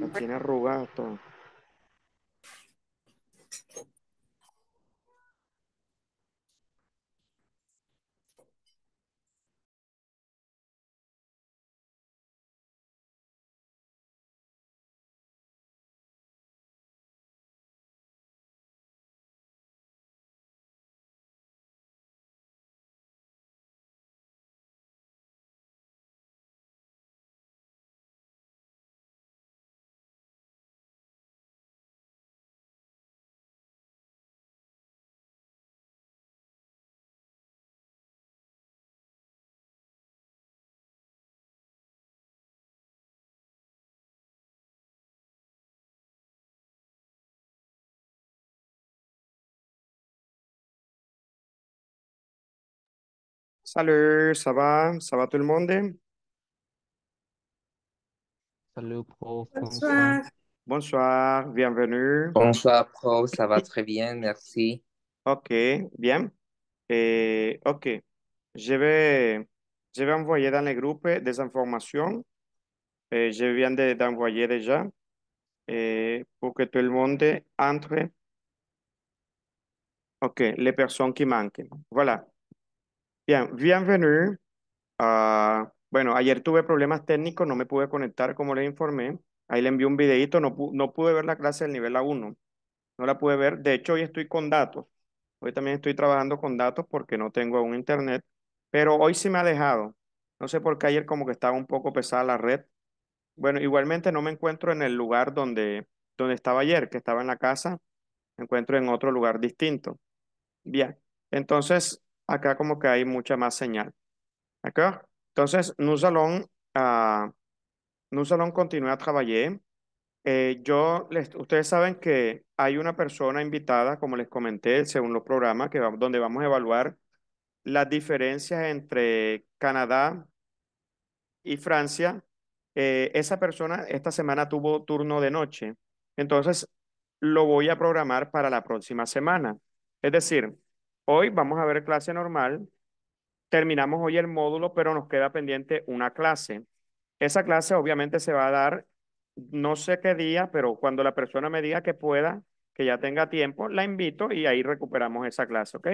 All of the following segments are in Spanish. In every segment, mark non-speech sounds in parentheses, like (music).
La tiene arrugada Salut, ça va? Ça va tout le monde? Salut, prof. Bonsoir. Bonsoir. bienvenue. Bonsoir, prof. Ça va très bien, merci. OK, bien. Et, eh, OK, je vais, je vais envoyer dans le groupe eh, des informations. Et eh, je viens d'envoyer déjà et pour que tout le monde entre. OK, les personnes qui manquent. Voilà. Bien, bienvenido. Ah, bueno, ayer tuve problemas técnicos, no me pude conectar como le informé. Ahí le envié un videito, no, no pude ver la clase del nivel A1. No la pude ver. De hecho, hoy estoy con datos. Hoy también estoy trabajando con datos porque no tengo un internet. Pero hoy sí me ha dejado. No sé por qué ayer como que estaba un poco pesada la red. Bueno, igualmente no me encuentro en el lugar donde, donde estaba ayer, que estaba en la casa. Me encuentro en otro lugar distinto. Bien, entonces Acá como que hay mucha más señal. Acá. Entonces, nous salón uh, ah, nous continúa eh, yo, les, ustedes saben que hay una persona invitada, como les comenté, según los programas, que donde vamos a evaluar las diferencias entre Canadá y Francia. Eh, esa persona esta semana tuvo turno de noche, entonces lo voy a programar para la próxima semana. Es decir, Hoy vamos a ver clase normal. Terminamos hoy el módulo, pero nos queda pendiente una clase. Esa clase obviamente se va a dar, no sé qué día, pero cuando la persona me diga que pueda, que ya tenga tiempo, la invito y ahí recuperamos esa clase, ¿ok?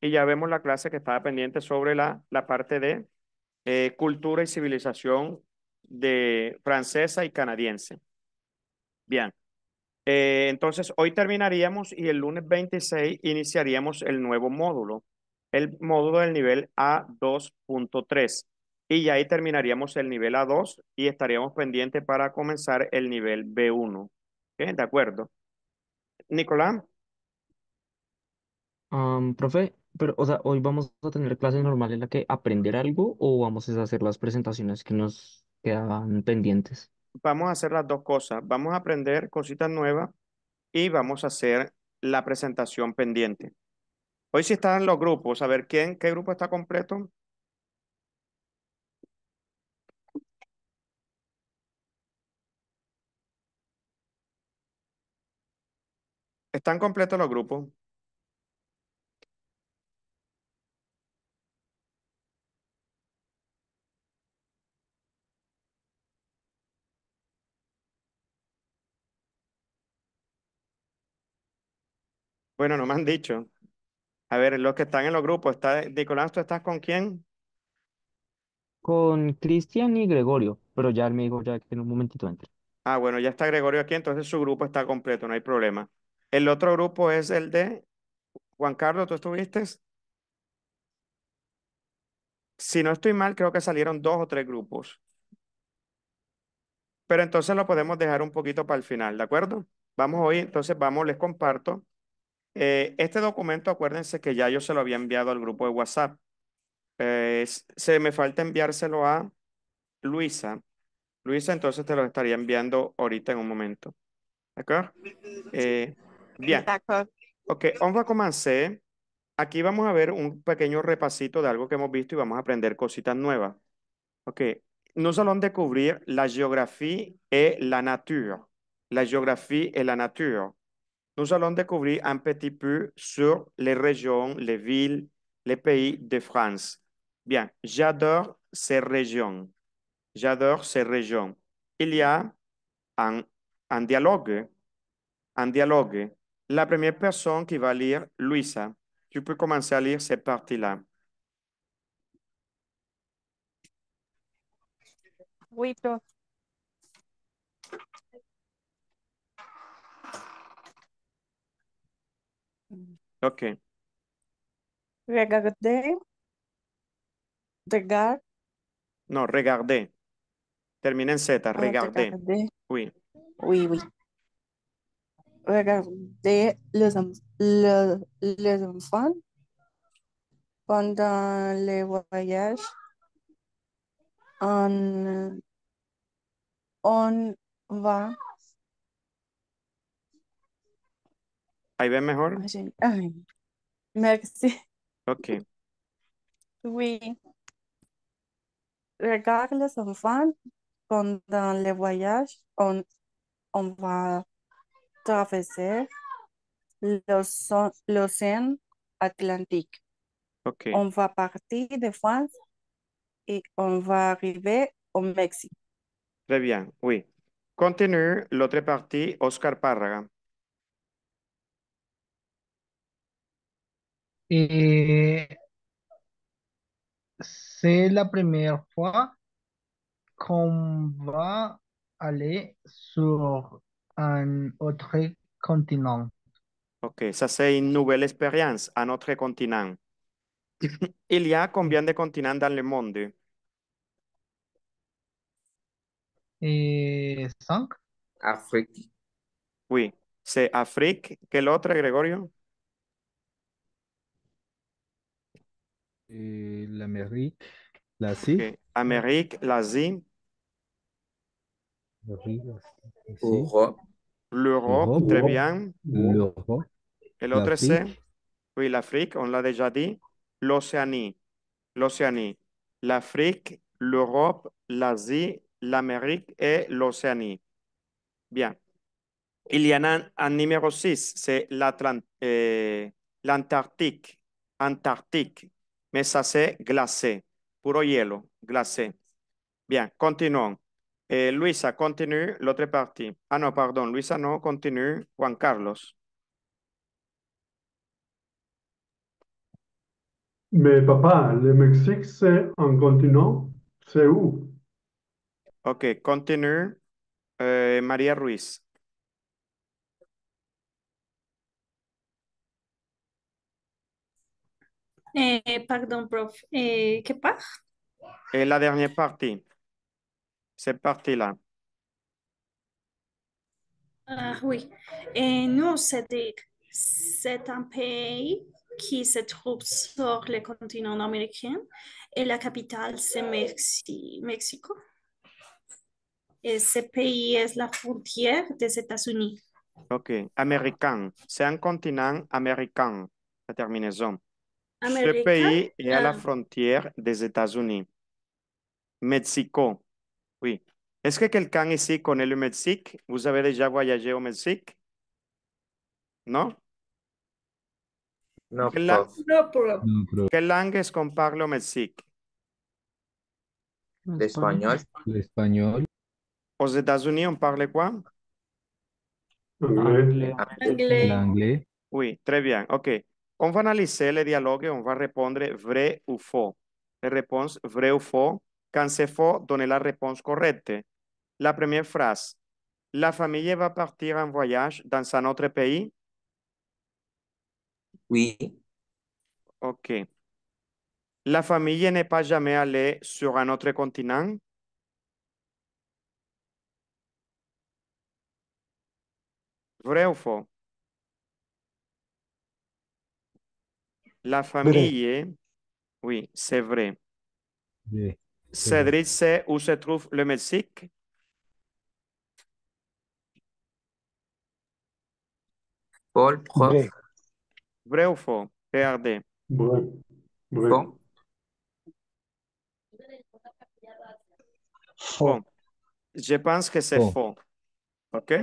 Y ya vemos la clase que estaba pendiente sobre la, la parte de eh, cultura y civilización de francesa y canadiense. Bien. Eh, entonces, hoy terminaríamos y el lunes 26 iniciaríamos el nuevo módulo, el módulo del nivel A2.3. Y ahí terminaríamos el nivel A2 y estaríamos pendientes para comenzar el nivel B1. ¿De acuerdo? Nicolás. profe, pero, o sea, hoy vamos a tener clase normal en la que aprender algo o vamos a hacer las presentaciones que nos quedan pendientes vamos a hacer las dos cosas. Vamos a aprender cositas nuevas y vamos a hacer la presentación pendiente. Hoy sí están los grupos. A ver, ¿quién, qué grupo está completo? ¿Están completos los grupos? Bueno, no me han dicho. A ver, los que están en los grupos, está, Nicolás, ¿tú estás con quién? Con Cristian y Gregorio, pero ya él me dijo ya que en un momentito entre. Ah, bueno, ya está Gregorio aquí, entonces su grupo está completo, no hay problema. El otro grupo es el de Juan Carlos, ¿tú estuviste? Si no estoy mal, creo que salieron dos o tres grupos. Pero entonces lo podemos dejar un poquito para el final, ¿de acuerdo? Vamos hoy, entonces vamos, les comparto eh, este documento, acuérdense que ya yo se lo había enviado al grupo de WhatsApp. Eh, se me falta enviárselo a Luisa. Luisa, entonces te lo estaría enviando ahorita en un momento. ¿De Eh, bien. Ok, vamos a comenzar. Aquí vamos a ver un pequeño repasito de algo que hemos visto y vamos a aprender cositas nuevas. Ok, solo allons descubrir la geografía y la nature. La geografía y la nature. nous allons découvrir un petit peu sur les régions, les villes, les pays de France. Bien, j'adore ces régions. J'adore ces régions. Il y a un, dialogue. Un dialogue. La première personne qui va lire, Luisa, tu peux commencer à lire cette partie-là. Oui, toi. Okay. Regardez. No, regardez. Termina en Z, regarde. Ah, oui. Oui, oui. Regardez les, enfants pendant le voyage on va ¿Ahí ves mejor? Merci. Ok. (laughs) Oui. Regarde les pendant le voyage. On, on va traverser l'océan Atlantique. OK. On va partir de France et on va arriver au Mexique. Très bien, oui. Continue l'autre partie, Oscar Parraga. Y eh, c'est la première fois qu'on va aller sur un autre continent. Ok, ça c'est une nouvelle expérience, un autre continent. (laughs) Il y a combien de continents dans le monde? Et eh, cinq? Afrique. Oui, c'est Afrique. Quel autre, Gregorio? l'Amérique, l'Asie. Amérique, l'Asie. L'Europe. L'Europe, très bien. L'Europe. Et l'autre, c'est Oui, l'Afrique, on l'a déjà dit. L'Océanie. L'Océanie. L'Afrique, l'Europe, l'Asie, l'Amérique et l'Océanie. Bien. Il y en a un, numéro 6, c'est euh, l'Antarctique. Antarctique mais ça c'est glacé, puro hielo, glacé. Bien, continuons. Eh, Luisa, continue l'autre partie. Ah non, pardon, Luisa non, continue Juan Carlos. Mais papa, le Mexique, c'est un continent, c'est où? Ok, continue eh, Maria Ruiz. Eh, pardon, prof. Eh, que part? Et eh, la dernière partie. Cette partie-là. Ah oui. Et eh, nous, cest c'est un pays qui se trouve sur le continent américain et la capitale, c'est Mexi Mexico. Et ce pays est la frontière des États-Unis. OK. Américain. C'est un continent américain, la terminaison. Este país es a la frontera de Estados Unidos. Mexico. Oui. Es que alguien ici con el Mexique? Vous habéis déjà voyagé au Mexique? No ¿Qué, la... no ¿Qué langue es con parle au Español. L'espagnol. L'espagnol. Aux États-Unis, on parle quoi? L'anglais. L'anglais. Oui, très bien. OK. On va analyser le dialogue et on va répondre vrai ou faux. Les réponse vrai ou faux. Quand c'est faux, donnez la réponse correcte. La première phrase. La famille va partir en voyage dans un autre pays? Oui. OK. La famille n'est pas jamais allée sur un autre continent? Vrai ou faux? La famille, oui, c'est vrai. Cédric sait où se trouve le Mexique? Paul, prof. Vrai, vrai ou faux? PRD. Vrai. Bon. Je pense que c'est faux. OK?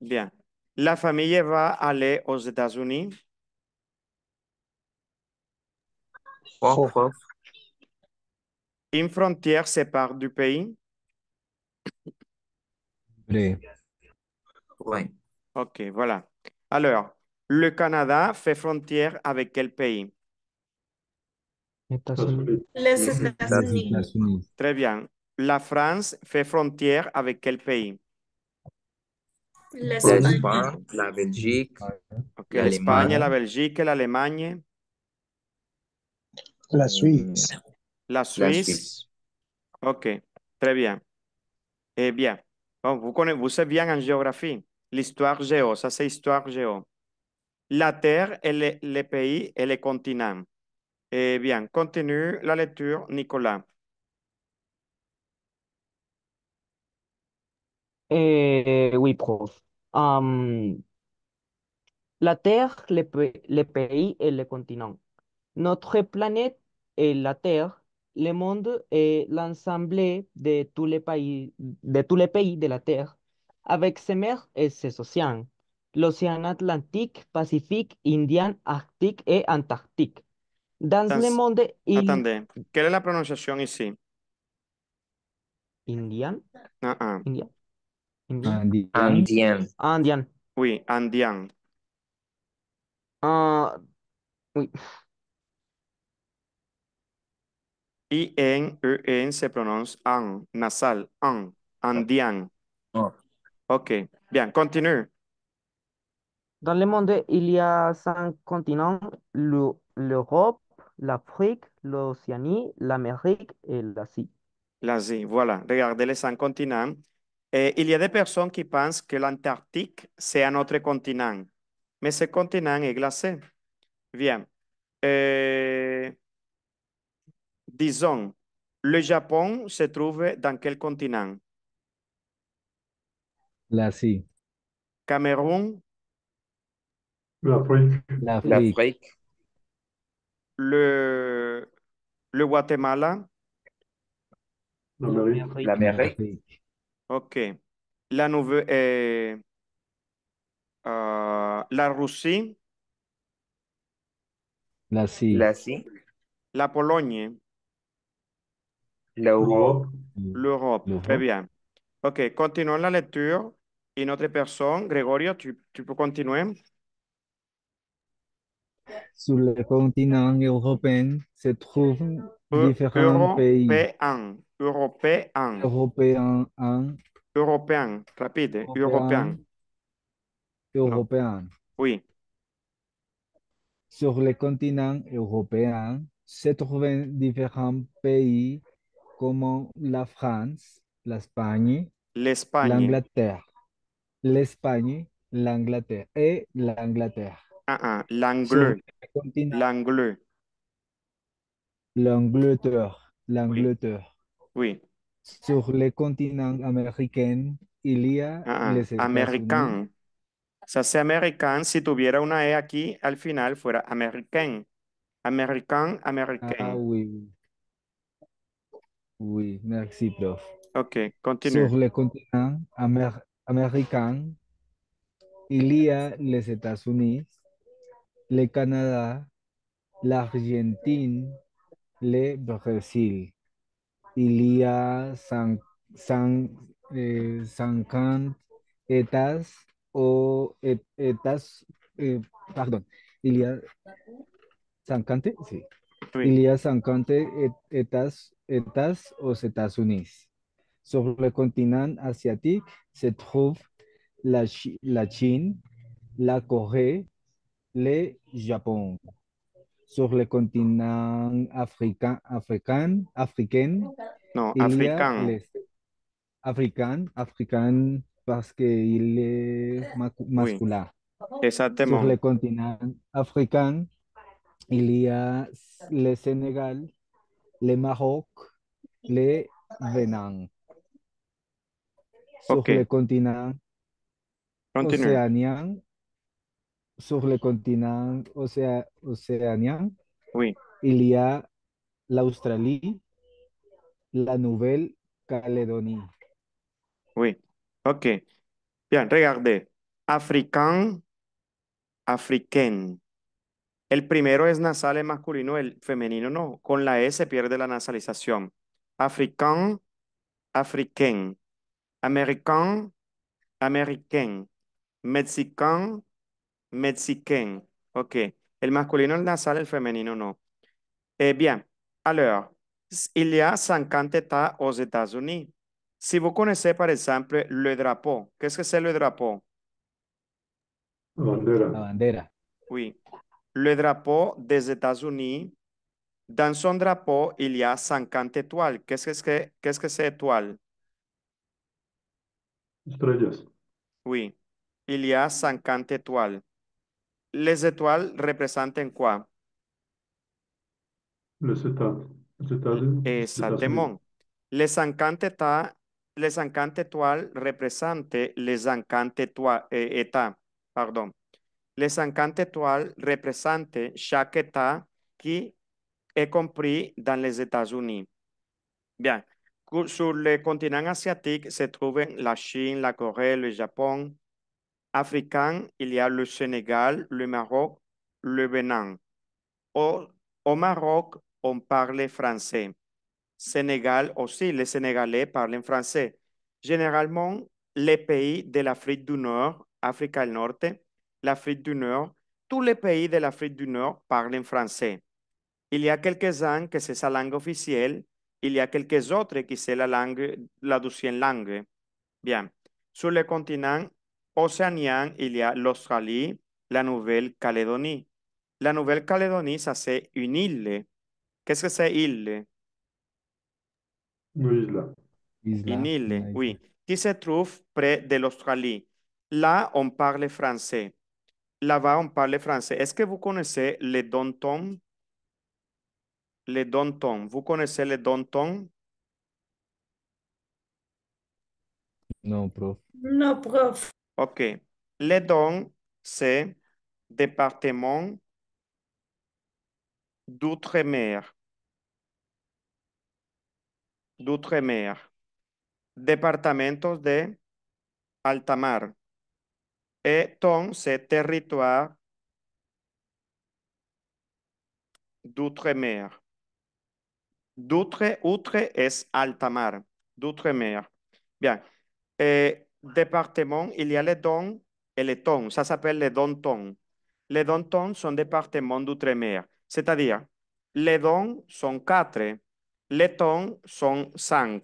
Bien. La famille va aller aux États-Unis. Hein. Une frontière sépare du pays. Oui. OK, voilà. Alors, le Canada fait frontière avec quel pays? Très bien. La France fait frontière avec quel pays? L'Espagne, la Belgique, l'Espagne, la Belgique, l'Allemagne. Mm. La Suisse. La Suisse. OK, très bien. Eh bien, vous, connaissez, vous bien en géographie. L'histoire géo, ça c'est histoire géo. La terre et les, pays et les continents. Eh bien, continue la lecture, Nicolas. Eh, oui, prof. la terre, les pays et les continents. Notre planète est la Terre, le monde est l'ensemble de tous les pays de tous les pays de la Terre, avec ses mers et ses océans, l'océan Atlantique, Pacifique, Indien, Arctique et Antarctique. Dans le monde, il... Attendez, quelle est la prononciation ici? Indien? Uh ah, ah. Indien. Indien. Andien. Oui, Andien. Ah, oui. I-N, E-N se prononce en, nasal, an, andian. Ok, bien, continue. Dans le monde, il y a cinq continents, l'Europe, l'Afrique, l'Océanie, l'Amérique et l'Asie. L'Asie, voilà, regardez les cinq continents. Eh, il y a des personnes qui pensent que l'Antarctique, c'est un autre continent. Mais ce continent est glacé. Bien. Euh, Disons, le Japon se trouve dans quel continent? L'Asie. Cameroun? L'Afrique. Le, le Guatemala? L'Amérique. OK. La, nouvelle, euh, euh, la Russie? L'Asie. La Pologne? L'Europe. L'Europe. Très bien. OK, continuons la lecture. Une autre personne, Grégorio, tu, peux continuer? Sur le continent européen se trouvent e, différents pays. Européen. Européen. Européen. Européen. Rapide. Européen. Européen. Oui. Sur le continent européen se trouvent différents pays como la France, la España, la Inglaterra, la España, e, la Inglaterra, y la Inglaterra. Ah, ah, l'Angleterre. L'Angleterre. L'Angleterre. L'Angleterre. Oui. Sur le continent américain, il y a ah, ah, les Américain. O sea, si si tuviera una E aquí al final, fuera americano. Americano, ah, americano. Ah, sí, oui. Oui, merci, prof. Ok, continue. Sur le continent amer américain, il y a les États-Unis, le Canada, l'Argentine, le Brésil. Il y a 50 eh, États o États, e-, eh, pardon, il y a 50, sí. Ilias Sancante etas, etas aux États-Unis. Sur le continent asiático se trouve la, la Chine, la Corée, le Japón. Sur le continent africano africain, africain, no, africain. africano africain, africain, parce qu'il est masculin. exactement. Sur le continent africain, il y a le Sénégal, le Maroc, le Benin. Sur le continent Continue. océanien, sur le continent océanien, oui. il y a l'Australie, la Nouvelle-Calédonie. Oui, ok. Bien, regardez. Africain, africaine. El primero es nasal el masculino, el femenino no. Con la E pierde la nasalización. African, africain. American, americain. Mexican, mexicain. Ok. El masculino el nasal, el femenino no. Eh bien, alors, il y a 50 États aux États-Unis. Si vous connaissez, par exemple, le drapeau, ¿qué es que es le drapeau? La bandera. La bandera. Oui. Le drapeau des États-Unis. Dans son drapeau, il y a 50 étoiles. Qu'est-ce que c'est qu -ce que Estrellas. Oui. Il y a 50 étoiles. Les étoiles représentent quoi? Les états. Les états Exactement. Les 50 états, les 50 étoiles représentent les 50 états. Pardon. les 50 étoiles représentent chaque État qui est compris dans les États-Unis. Bien. Sur le continent asiatique se trouvent la Chine, la Corée, le Japon. Africain, il y a le Sénégal, le Maroc, le Bénin. Au, Maroc, on parle français. Sénégal aussi, les Sénégalais parlent français. Généralement, les pays de l'Afrique du Nord, Afrique du Nord, l'Afrique du Nord, tous les pays de l'Afrique du Nord parlent français. Il y a quelques-uns que c'est sa langue officielle, il y a quelques autres qui c'est la langue, la deuxième langue. Bien. Sur le continent océanien, il y a l'Australie, la Nouvelle-Calédonie. La Nouvelle-Calédonie, ça c'est une île. Qu'est-ce que c'est île? Une île. Une île, oui. Qui se trouve près de l'Australie. Là, on parle français là-bas, on parle français. Est-ce que vous connaissez les Danton? Les Danton. Vous connaissez les Danton? Non, prof. Non, prof. OK. Les dons, c'est département d'outre-mer. D'outre-mer. Département de altamar et donc, ces territoire d'outre-mer. D'outre, outre est alta d'outre-mer. Bien. Et département, il y a les dons et les tons. Ça s'appelle les dons-tons. Les dons-tons sont départements d'outre-mer. C'est-à-dire, les dons sont quatre, les tons sont cinq.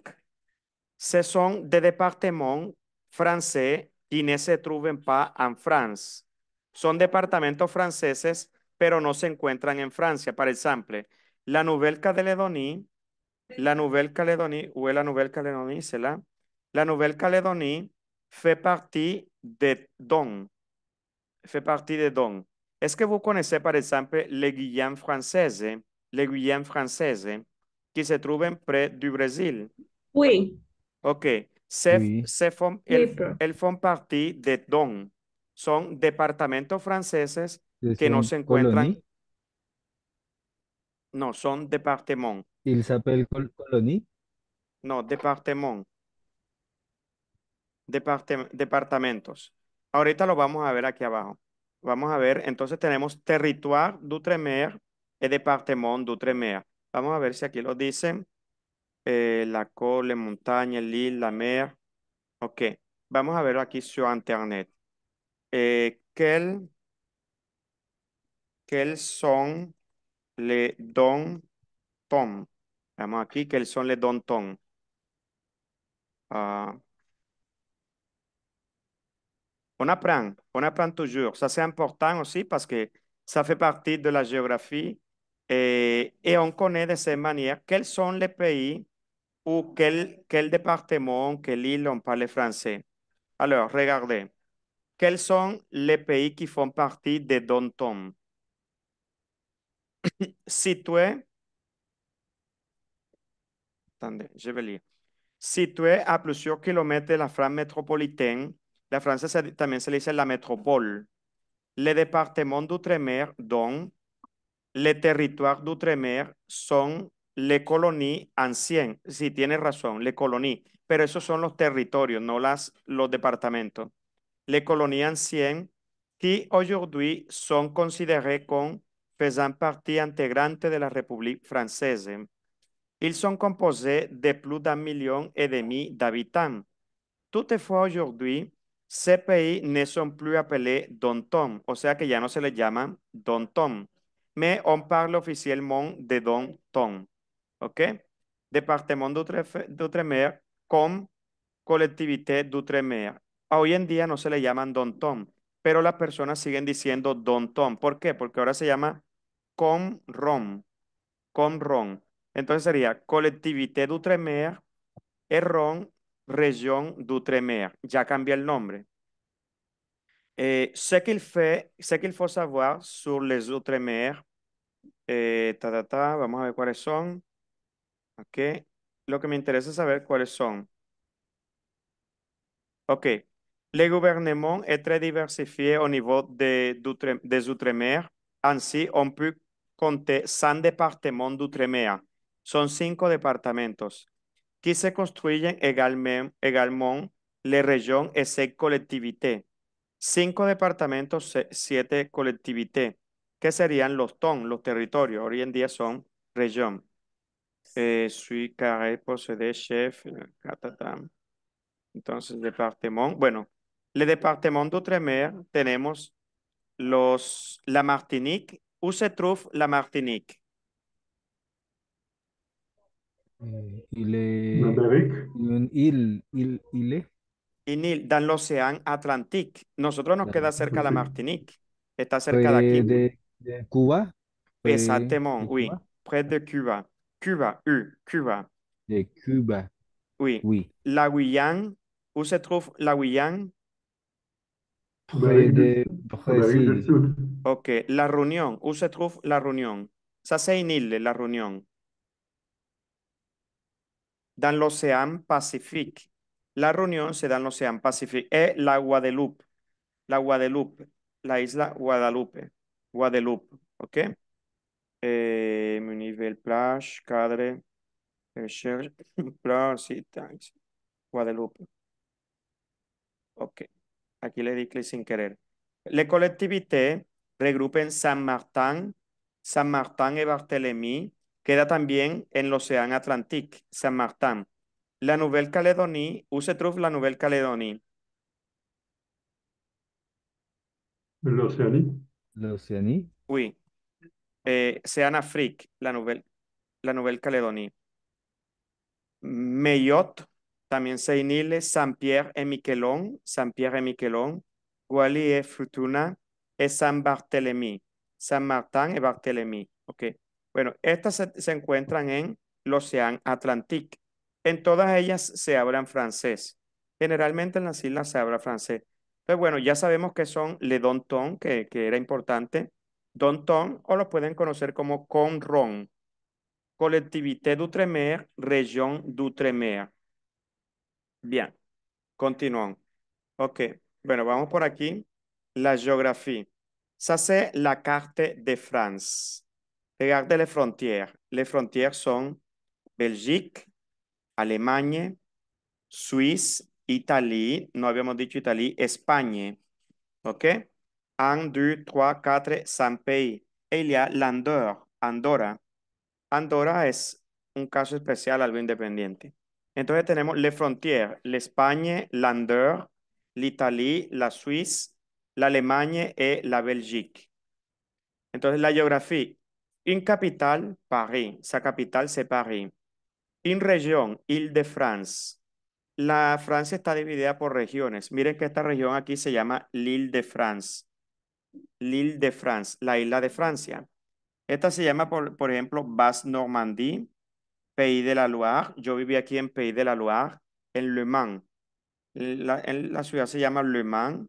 Ce sont des départements français qui ne se trouven pas en France. Son departamentos franceses, pero no se encuentran en Francia. Para exemple, la Nouvelle Calédonie, la Nouvelle Calédonie, o la Nouvelle Calédonie, c'est la. La Nouvelle Calédonie fait partie de Don. Fait partie de Don. ¿Es que que vous connaissez, par exemple, les Guyane françaises, les Guyane françaises, qui se trouvent près du Brésil? Oui. OK el, font partie de Don. Son departamentos franceses que no se encuentran. No, son Departements ¿Il s'appelle colonie? No, departement. departamentos. Ahorita lo vamos a ver aquí abajo. Vamos a ver, entonces tenemos territoire d'Outremer y departement d'Outremer. Vamos a ver si aquí lo dicen. Eh, la côte, les montagnes, l'île, la mer. Ok, vamos a ver aquí sur Internet. Eh, quels sont les don tons Vamos aquí, quels sont les don on apprend, ah. on apprend toujours. Ça, c'est important aussi parce que ça fait partie de la géographie et, eh, et on connaît de cette manière quels sont les pays ou quel, quel département, quelle île on parle français. Alors, regardez. Quels sont les pays qui font partie des Danton (coughs) Situé. Attendez, je vais lire. Situé à plusieurs kilomètres de la France métropolitaine, la France aussi se la métropole. Les départements d'outre-mer, dont les territoires d'outre-mer sont Les colonies Ancien. si tiene razón, Le Colonie. Pero esos son los territorios, no las, los departamentos. Les colonies anciennes qui aujourd'hui son considérées comme faisant partie integrante de la République française. Ils sont composés de plus d'un million et demi d'habitants. Toutefois, aujourd'hui, ces pays ne sont plus appelés Don-Tom, o sea que ya no se les llama Don-Tom, mais on parle officiellement de don ok? Departement d'Outre-mer con Collectivité d'Outre-mer. Hoy en día no se le llaman Tom pero las personas siguen diciendo Tom ¿Por qué? Porque ahora se llama com Com-Rom Entonces sería Collectivité d'Outre-mer, Erron, Région doutre Ya cambia el nombre. Eh, ce qu'il que faut savoir sur les outre eh, vamos a ver cuáles son. Ok. Lo que me interesa saber cuáles son. Ok. Le gouvernement est très diversifié au niveau de, des Outre-mer. Ainsi, on peut compter 100 départements d'Outre-mer. Son cinco departamentos. Qui se construyen également, également les régions et ses collectivités. Cinco departamentos, siete collectivités. ¿Qué serían los TON, los territorios? Hoy en día son región. Et suis carré, chef, catatam. Entonces, departamento. Bueno, el departamento d'outre-mer tenemos los, la Martinique. Où se trouve la Martinique? en eh, il est une Nosotros nos queda cerca de la Martinique. Está cerca de, aquí. De, Cuba. exactamente près de Cuba. Cuba, Cuba. De Cuba. Oui. La Guyane, où se trouve la Guyane? De Ok. La Réunion, où se trouve la Réunion? Ça, c'est une île, la Réunion. Dans l'océan Pacifique. La Réunion, c'est dans l'océan Pacifique. Et la Guadeloupe. La Guadeloupe. La isla Guadeloupe. Guadeloupe. OK? eh, mi nivel Cadre, eh, Share, (laughs) Thanks, Guadalupe. Ok, aquí le di clic sin querer. Les collectivité regrupen San Martín, San Martín y Barthélemy, queda también en el Océano Atlántico, San Martín. La Nouvelle Calédonie, use truf la Nouvelle Calédonie? L'Océanie. L'Océanie? Oui eh, Seana la novel, la novel Meyot, también Seinile, Saint-Pierre et Miquelon, Saint-Pierre et Miquelon, Guali et Frutuna, et Saint-Barthélemy, Saint-Martin et Barthélemy. Okay. Bueno, estas se, encuentran en el Océano Atlantique. En todas ellas se hablan francés. Generalmente en las islas se habla francés. Pero bueno, ya sabemos que son le don que, que era importante. Don o lo pueden conocer como Conron, Collectivité d'Outre-mer, Región d'Outre-mer. Bien, continuamos. Ok, bueno, vamos por aquí. La geografía. Ça, c'est la carte de France. de les frontières. Las frontières son Belgique, Alemania, Suiza, Italia, no habíamos dicho Italia, España. ¿Ok? 1, 2, 3, 4, Saint-Pays. y Andorra. Andorra es un caso especial, algo independiente. Entonces tenemos le frontières, l'Espagne, España, l'Andorre, l'Italie, la Suisse, la Alemania y e la Belgique. Entonces la geografía, In capital, París, Esa capital es París. In región, Ile de france La Francia está dividida por regiones. Miren que esta región aquí se llama l'Île-de-France l'île de France, la isla de Francia. Esta se llama, por, ejemplo, Basse Normandie, Pays de la Loire. Yo viví aquí en Pays de la Loire, en Le Mans. La, la ciudad se llama Le Mans,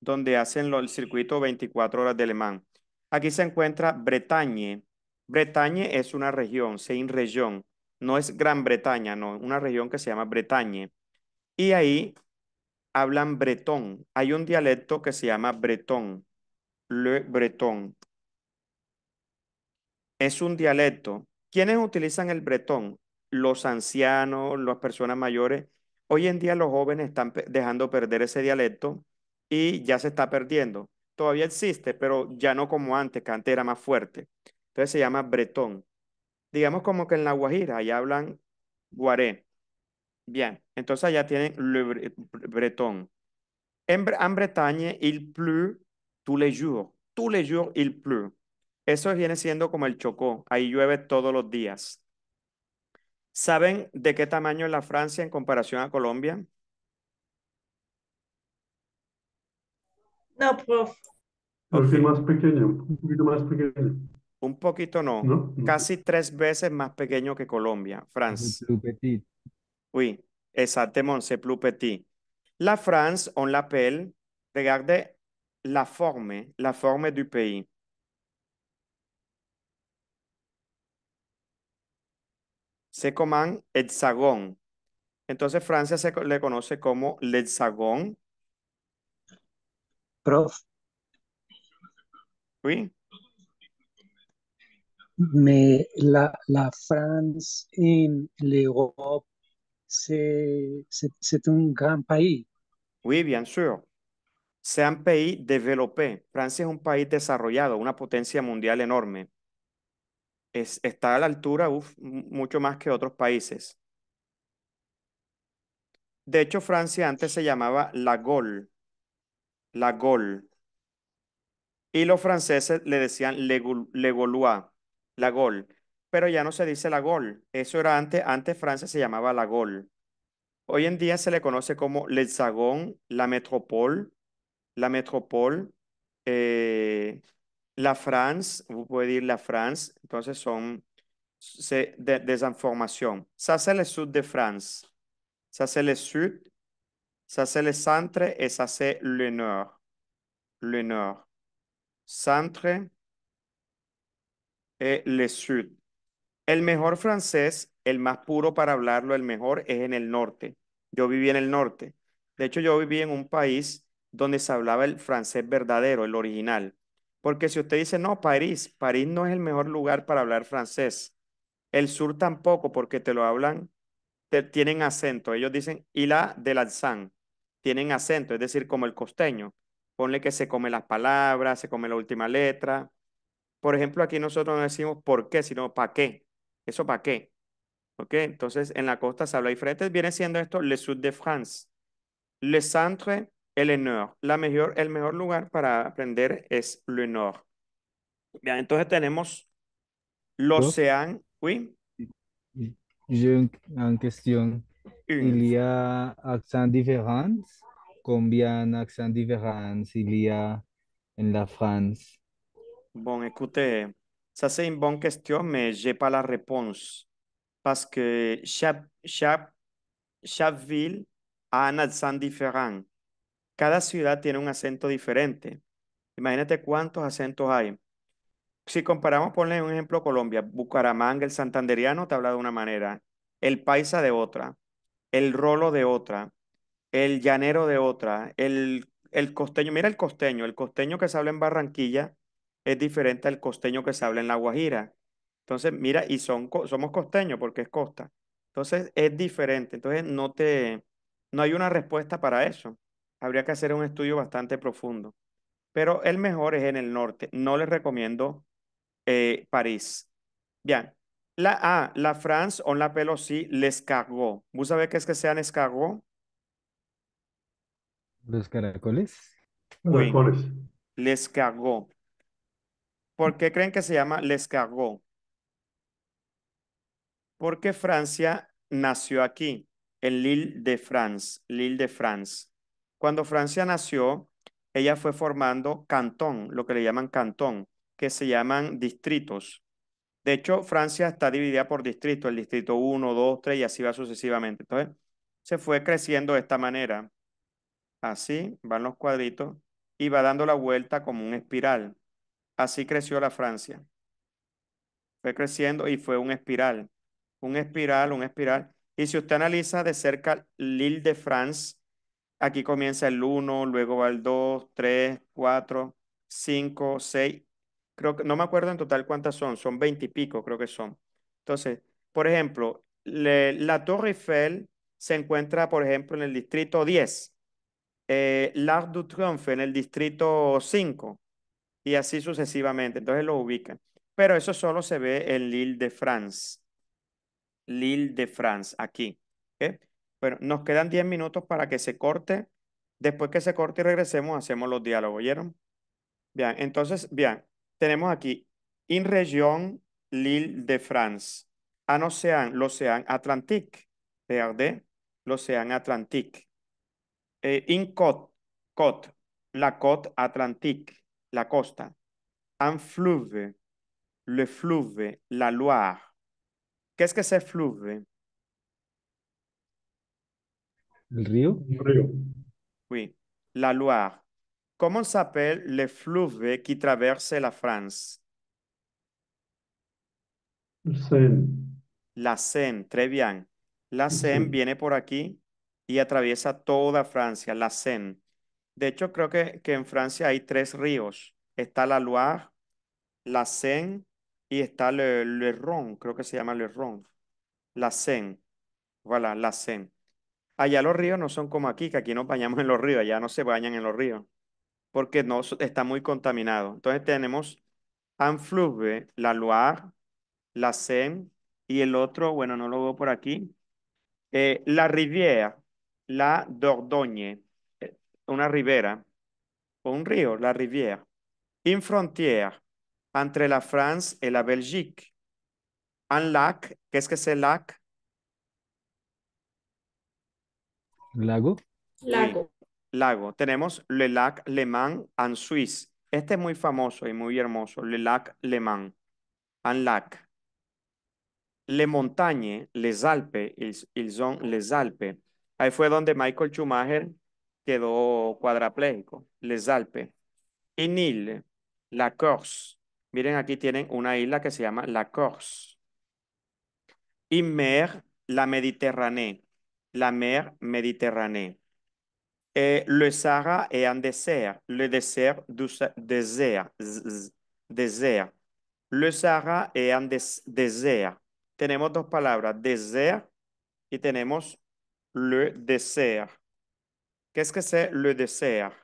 donde hacen el circuito 24 horas de Le Mans. Aquí se encuentra Bretagne. Bretagne es una región, saint región. No es Gran Bretaña, no, una región que se llama Bretagne. Y ahí hablan bretón. Hay un dialecto que se llama bretón. Le Breton. Es un dialecto. ¿Quiénes utilizan el bretón? Los ancianos, las personas mayores. Hoy en día los jóvenes están dejando perder ese dialecto y ya se está perdiendo. Todavía existe, pero ya no como antes, que antes era más fuerte. Entonces se llama bretón. Digamos como que en La Guajira, allá hablan guaré. Bien, entonces allá tienen le bretón. En, Bretaña, el il tous les jours. Tous les jours, il pleut. Eso viene siendo como el Chocó. Ahí llueve todos los días. ¿Saben de qué tamaño es la Francia en comparación a Colombia? No, prof. Okay. más pequeño, un poquito más pequeño. Un poquito no. Casi tres veces más pequeño que Colombia, France. Petit. Oui, exactement, c'est plus petit. La France, on la pelle, regarde. la forme, la forme du pays. Se coman hexagón. Entonces Francia se le conoce como el hexagon. Prof. Oui. Mais la, la France en l'Europe, c'est un grand pays. Oui, bien sûr. Sean un pays Francia es un país desarrollado, una potencia mundial enorme. está a la altura mucho más que otros países. De hecho, Francia antes se llamaba La Gaulle. La Gaulle. Y los franceses le decían Le, Gaulois, La Gaulle. Pero ya no se dice La Gaulle. Eso era antes. Antes Francia se llamaba La Gaulle. Hoy en día se le conoce como Le Sagon, la Metropole la Metropole, eh, la France, vous pouvez dire la France, entonces son Desinformación. Ça, c'est le sud de France. Ça, c'est le sud. Ça, c'est le centre et ça, c'est le nord. Le nord. Centre et le sud. El mejor francés, el más puro para hablarlo, el mejor es en el norte. Yo viví en el norte. De hecho, yo viví en un país donde se hablaba el francés verdadero, el original. Porque si usted dice, no, París, París no es el mejor lugar para hablar francés. El sur tampoco, porque te lo hablan, te, tienen acento. Ellos dicen, y la del alzán, tienen acento, es decir, como el costeño. Ponle que se come las palabras, se come la última letra. Por ejemplo, aquí nosotros no decimos por qué, sino para qué. Eso para qué. ¿Ok? Entonces, en la costa se habla diferente. Viene siendo esto, le sud de France. Le centre la mejor, el mejor lugar para aprender es norte. Bien, entonces tenemos l'océan, oui. J'ai une question. Une. Il y a accent différents. Combien hay en la France? Bon, écoutez, ça c'est une bonne question, mais je la respuesta. Porque cada ciudad tiene un acento diferente cada ciudad tiene un acento diferente. Imagínate cuántos acentos hay. Si comparamos, ponle un ejemplo Colombia, Bucaramanga, el santanderiano te habla de una manera, el paisa de otra, el rolo de otra, el llanero de otra, el, el costeño, mira el costeño, el costeño que se habla en Barranquilla es diferente al costeño que se habla en La Guajira. Entonces, mira, y son, somos costeños porque es costa. Entonces, es diferente. Entonces, no, te, no hay una respuesta para eso habría que hacer un estudio bastante profundo. Pero el mejor es en el norte. No les recomiendo eh, París. Bien. La A, la France, on Pelosi les cagó. ¿Vos sabés qué es que sean cagó? Los caracoles. Los caracoles. cagó. ¿Por qué creen que se llama les cagó? Porque Francia nació aquí, en Lille de France, Lille de France. Cuando Francia nació, ella fue formando cantón, lo que le llaman cantón, que se llaman distritos. De hecho, Francia está dividida por distritos, el distrito 1, 2, 3 y así va sucesivamente. Entonces, se fue creciendo de esta manera. Así van los cuadritos y va dando la vuelta como un espiral. Así creció la Francia. Fue creciendo y fue un espiral. Un espiral, un espiral. Y si usted analiza de cerca Lille de France, Aquí comienza el 1, luego va el 2, 3, 4, 5, 6. no me acuerdo en total cuántas son, son 20 y pico, creo que son. Entonces, por ejemplo, la Torre Eiffel se encuentra, por ejemplo, en el distrito 10, eh, L'Arc du Triomphe en el distrito 5, y así sucesivamente. Entonces lo ubican. Pero eso solo se ve en Lille de France. Lille de France, aquí. ¿okay? Bueno, nos quedan 10 minutos para que se corte. Después que se corte y regresemos, hacemos los diálogos, ¿oyeron? Bien, entonces, bien, tenemos aquí, in región l'île de France, en océan, l'océan Atlantique, regardez, l'océan Atlantique. Eh, in côte, côte, la côte Atlantique, la costa. En fleuve, le fluve, la Loire. ¿Qué es que c'est fleuve? El río. El río. Oui, la Loire. se llama le fleuve que traverse la France? Seine. La Seine, très bien. La Seine viene por aquí y atraviesa toda Francia, la Seine. De hecho, creo que, que en Francia hay tres ríos. Está la Loire, la Seine y está le, le creo que se llama le Ron. La Seine. Voilà, la Seine. Allá los ríos no son como aquí, que aquí nos bañamos en los ríos, allá no se bañan en los ríos, porque no, está muy contaminado. Entonces tenemos fluve la Loire, la Seine y el otro, bueno, no lo veo por aquí, eh, la Rivière, la Dordogne, eh, una ribera o un río, la Rivière, In frontière, entre la France y la Belgique. Un lac, ¿qué es que es el lac? Lago. Lago. Eh, Lago. Tenemos Le Lac Le Mans en Suisse. Este es muy famoso y muy hermoso. Le Lac Le Mans. en lac. Le Montagne, Les Alpes, ils, ils Les Alpes. Ahí fue donde Michael Schumacher quedó cuadraplégico. Les Alpes. Y Nil, La Corse. Miren, aquí tienen una isla que se llama La Corse. Y Mer, la Mediterránea la mer Méditerranée. Et eh, le Sahara est un désert, le désert du Le Sahara es un désert. Tenemos dos palabras, désert y tenemos le désert. Qu'est-ce que c'est le désert?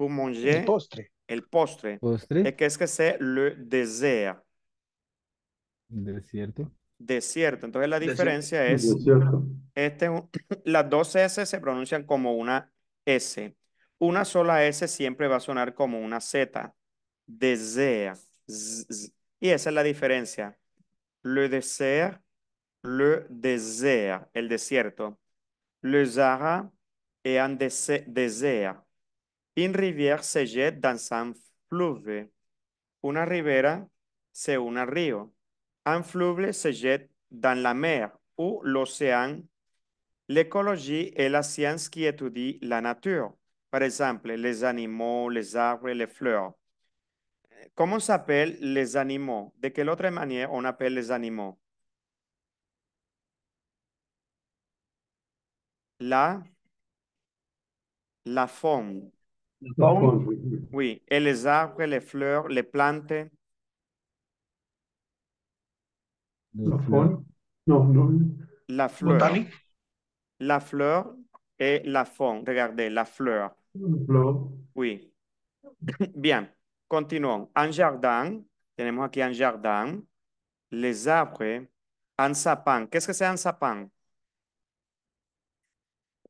El postre. El postre. postre. Et qu'est-ce que c'est le désert? Desierto desierto. Entonces la diferencia es, este, (clears throat) las dos S se pronuncian como una S. Una sola S siempre va a sonar como una Z. Desea. Y esa es la diferencia. Le désert, le désert, el desierto. Le Zara ean un desea rivière se jette dans un Una ribera se une al río. un fleuve se jette dans la mer ou l'océan. L'écologie est la science qui étudie la nature, par exemple les animaux, les arbres, les fleurs. Comment s'appellent les animaux De quelle autre manière on appelle les animaux La, la faune. La faune. Oui, et les arbres, les fleurs, les plantes. La flor La fleur. La fleur et la fond. Regardez, la fleur. La Oui. (laughs) Bien, continuons. Un jardin. Tenemos aquí un jardin. Les arbres. Un sapin. Qu'est-ce que c'est un sapin?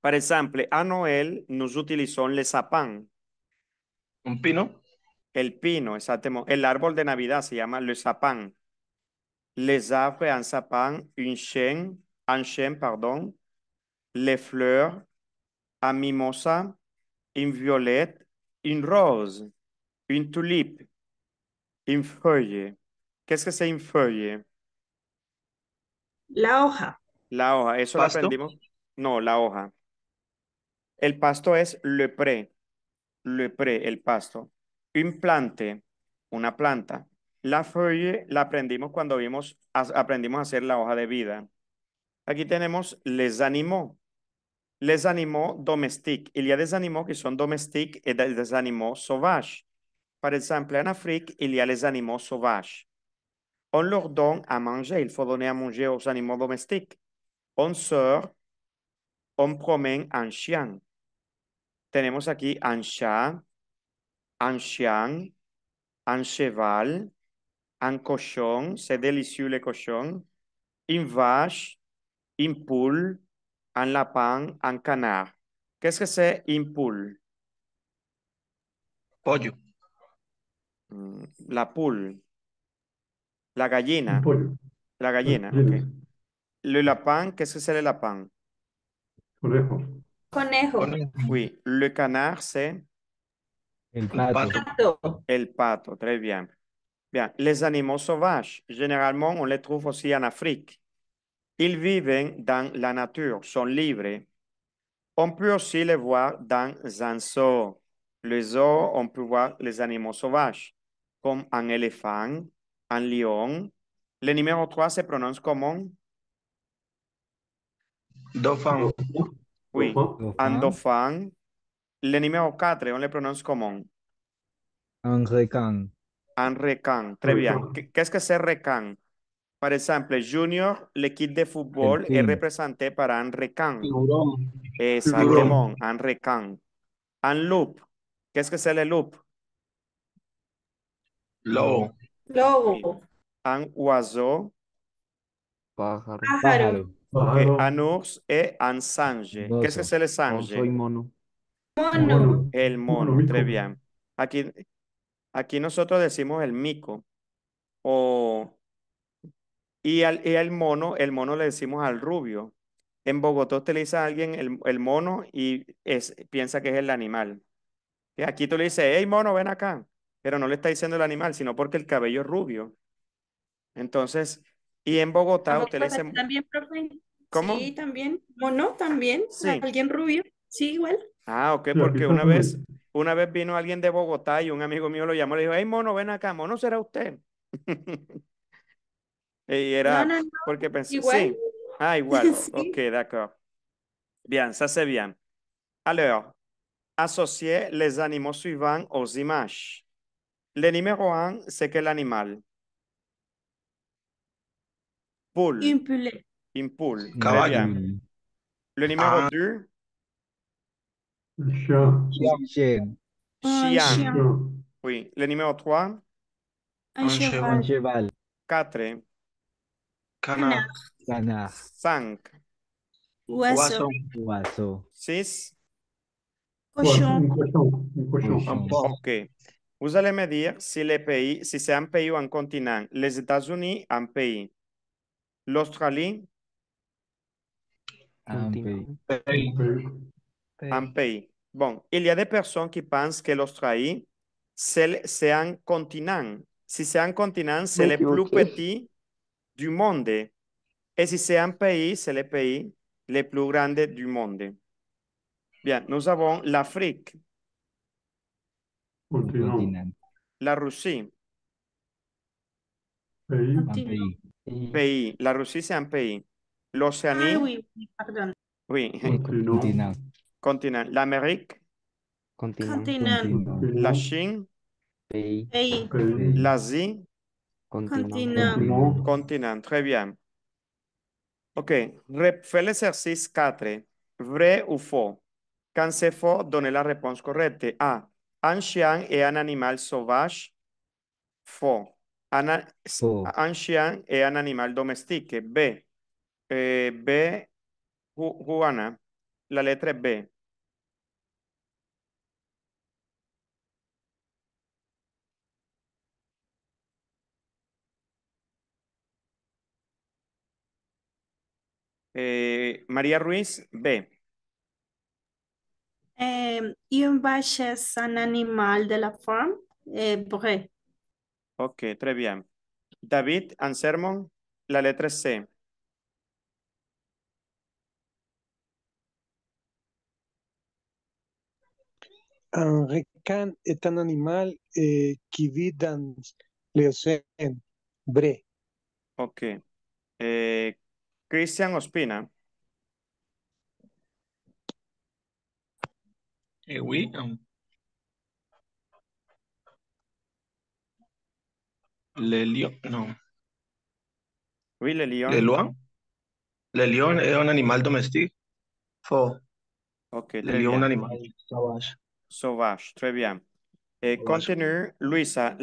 Par exemple, à Noël, nous utilisons le sapin. Un pino. El pino, exactamente. El árbol de Navidad se llama le sapin les arbres en sapin, un chaîne, un chaîne, pardon, les fleurs, un mimosa, un violette, une rose, une tulipe, une feuille. ¿Qué es que c'est une feuille? La hoja. La hoja, eso lo aprendimos. No, la hoja. El pasto es le pré. Le pré, el pasto. Un plante, una planta. La feuille la aprendimos cuando vimos, aprendimos a hacer la hoja de vida. Aquí tenemos les animaux. Les animaux domestiques. Il y a des animaux qui sont domestiques et eh, des animaux sauvages. Par exemple, en Afrique, il y les animaux sauvages. On leur donne à manger. Il faut donner à manger aux animaux domestiques. On sort, on promène un chien. Tenemos aquí un chat, un chien, un cheval, un cochon, c'est délicieux le cochon, une vache, une poule, un lapin, un canard. Qu'est-ce que c'est une poule? Pollo. Mm, la poule. La gallina. La gallina. Le lapin, qu'est-ce que c'est le lapin? Conejo. Conejo. Oui. Le canard, c'est? El pato. El pato. El pato, très bien. Bien, les animaux sauvages, généralement, on les trouve aussi en Afrique. Ils vivent dans la nature, sont libres. On peut aussi les voir dans un zoo. les zoo, on peut voir les animaux sauvages, comme un éléphant, un lion. Le numéro 3 se prononce comment? Dauphin. Oui, un dauphin. Le numéro 4, on le prononce comment? Un requin. recan. Très bien. ¿Qué es que c'est Recan? Por ejemplo, Junior, kit de fútbol, es représentée para Henri Can. ¿Es un recan. Un loop. ¿Qué es que es le loop? Lobo. Lobo. Un oiseau. Pájaro. Pájaro. Okay. Un ours et un es que c'est le singe? Mono. mono. El mono, très bien. Aquí Aquí nosotros decimos el mico. O, y al, mono, el mono le decimos al rubio. En Bogotá le dice a alguien el, mono y es, piensa que es el animal. Y aquí tú le dices, hey mono, ven acá. Pero no le está diciendo el animal, sino porque el cabello es rubio. Entonces, y en Bogotá usted le dice también, profe. ¿Cómo? Sí, también. Mono, también. Alguien rubio. Sí, igual. Ah, ok, porque una vez una vez vino alguien de Bogotá y un amigo mío lo llamó y le dijo, hey mono, ven acá, mono será usted. (laughs) y era porque pensé, sí, ah, igual, (laughs) okay ok, d'accord. Bien, ça c'est bien. Alors, associez les animaux suivants aux images. Le numéro un, c'est quel animal? Poule. Un poulet un poule. Le numéro Chien. chien. Oui. Le numéro 3. Un, cheval. 4. Canard. 5. Oiseau. 6. Cochon. OK. Vous allez me dire si les pays, si c'est un pays ou un continent. Les États-Unis, un pays. L'Australie, un, pays. Un pays. Bon, il y a des personnes qui pensent que los es c'est un continent. Si c'est un continent, c'est le plus petit du monde. Et si c'est un pays, c'est le pays le plus grand du monde. Bien, nous avons l'Afrique. La Russie. Pays. La Russie, c'est un pays. L'Océanie. Ah, oui, pardon. Continent. L'Amérique. Continent. La Chine. La Pays. L'Asie. Continent. Continent. Très bien. OK. Fais l'exercice 4. Vrai ou faux? Quand c'est faux, donnez la réponse correcte. A. Un chien est un animal sauvage. Faux. Un, es un est un animal domestique. B. Eh, B. Juana. La letra es B. Eh, María Ruiz, B. Em, y un valle es un animal de la farm, eh, e. Ok, très bien. David sermón, la letra C. Enrican est eh, un animal que eh, qui vit dans l'océan. Bre. Ok. Eh, Ospina. Eh, oui. Mm. Um, le lion, no. Oui, le lion. Le lion? Le lion es un animal doméstico. Faux. Ok. Le, lion es un animal sauvage. Très bien. Eh, continue, Luisa.